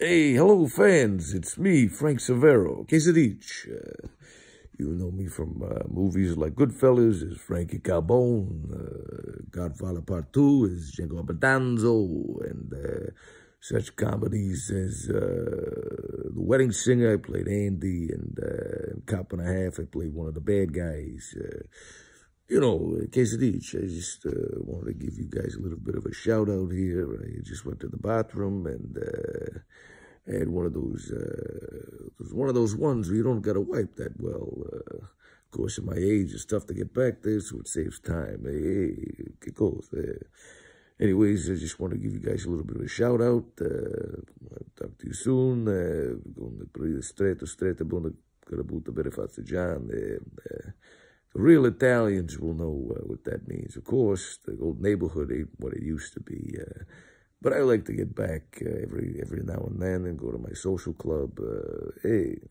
Hey, hello fans, it's me, Frank Severo, Quesadich. Uh, you know me from uh, movies like Goodfellas is Frankie Carbone, uh, Godfather Part 2 is Django Abadanzo, and uh, such comedies as uh, The Wedding Singer, I played Andy, and uh, Cop and a Half, I played one of the bad guys. Uh, you know, each. I just uh, wanted to give you guys a little bit of a shout out here. I just went to the bathroom and uh, I had one of those, uh, was one of those ones where you don't got to wipe that well. Uh, of course, at my age, it's tough to get back there, so it saves time. Hey, hey it Anyways, I just want to give you guys a little bit of a shout out. Uh, I'll talk to you soon. Going to pray the straight, straight, bună, gonna put a John. Uh, uh, Real Italians will know uh, what that means. Of course, the old neighborhood ain't what it used to be. Uh, but I like to get back uh, every every now and then and go to my social club. Uh, hey,